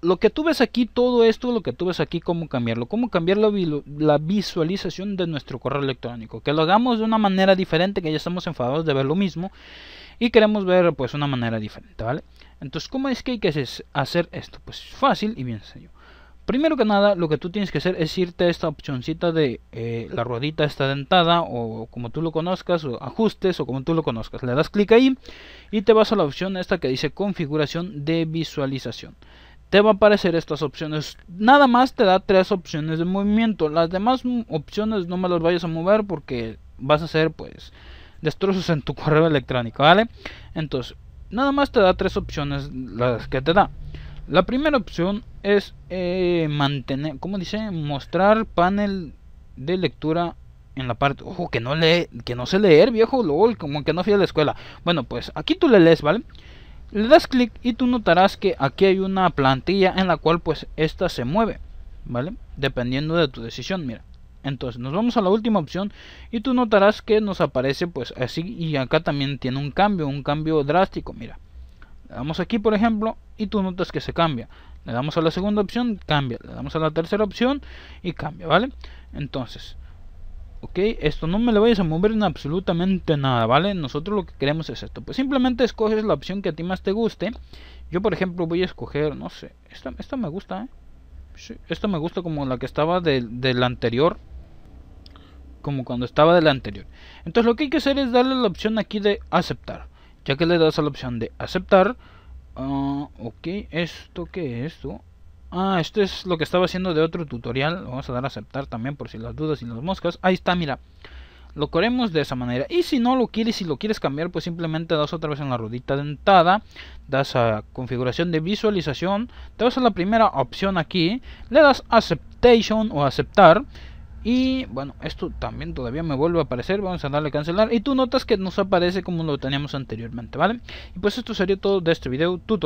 lo que tú ves aquí, todo esto, lo que tú ves aquí, cómo cambiarlo, cómo cambiar la, visualización de nuestro correo electrónico, que lo hagamos de una manera diferente, que ya estamos enfadados de ver lo mismo y queremos ver pues una manera diferente, ¿vale? Entonces, ¿cómo es que hay que hacer esto? Pues fácil y bien sencillo. Primero que nada, lo que tú tienes que hacer es irte a esta opcióncita de eh, la ruedita esta dentada o como tú lo conozcas, o ajustes o como tú lo conozcas. Le das clic ahí y te vas a la opción esta que dice configuración de visualización te va a aparecer estas opciones. Nada más te da tres opciones de movimiento. Las demás opciones no me las vayas a mover porque vas a hacer pues destrozos en tu correo electrónico, ¿vale? Entonces, nada más te da tres opciones las que te da. La primera opción es eh, mantener, ¿Cómo dice, mostrar panel de lectura en la parte, ojo, que no lee, que no sé leer, viejo, lol, como que no fui a la escuela. Bueno, pues aquí tú le lees, ¿vale? Le das clic y tú notarás que aquí hay una plantilla en la cual pues esta se mueve, ¿vale? Dependiendo de tu decisión, mira. Entonces nos vamos a la última opción y tú notarás que nos aparece pues así y acá también tiene un cambio, un cambio drástico, mira. Le damos aquí por ejemplo y tú notas que se cambia. Le damos a la segunda opción, cambia. Le damos a la tercera opción y cambia, ¿vale? Entonces, Ok, esto no me lo vayas a mover en absolutamente nada, ¿vale? Nosotros lo que queremos es esto. Pues simplemente escoges la opción que a ti más te guste. Yo, por ejemplo, voy a escoger, no sé, esta, me gusta, ¿eh? Sí, esta me gusta como la que estaba del anterior. Como cuando estaba del anterior. Entonces lo que hay que hacer es darle la opción aquí de aceptar. Ya que le das a la opción de aceptar. Ah, ok, ¿esto que es esto? Ah, esto es lo que estaba haciendo de otro tutorial. Vamos a dar a aceptar también por si las dudas y las moscas. Ahí está, mira. Lo corremos de esa manera. Y si no lo quieres, si lo quieres cambiar, pues simplemente das otra vez en la ruedita dentada. Das a configuración de visualización. Te vas a la primera opción aquí. Le das aceptation o aceptar. Y bueno, esto también todavía me vuelve a aparecer. Vamos a darle a cancelar. Y tú notas que nos aparece como lo teníamos anteriormente, ¿vale? Y pues esto sería todo de este video tutorial.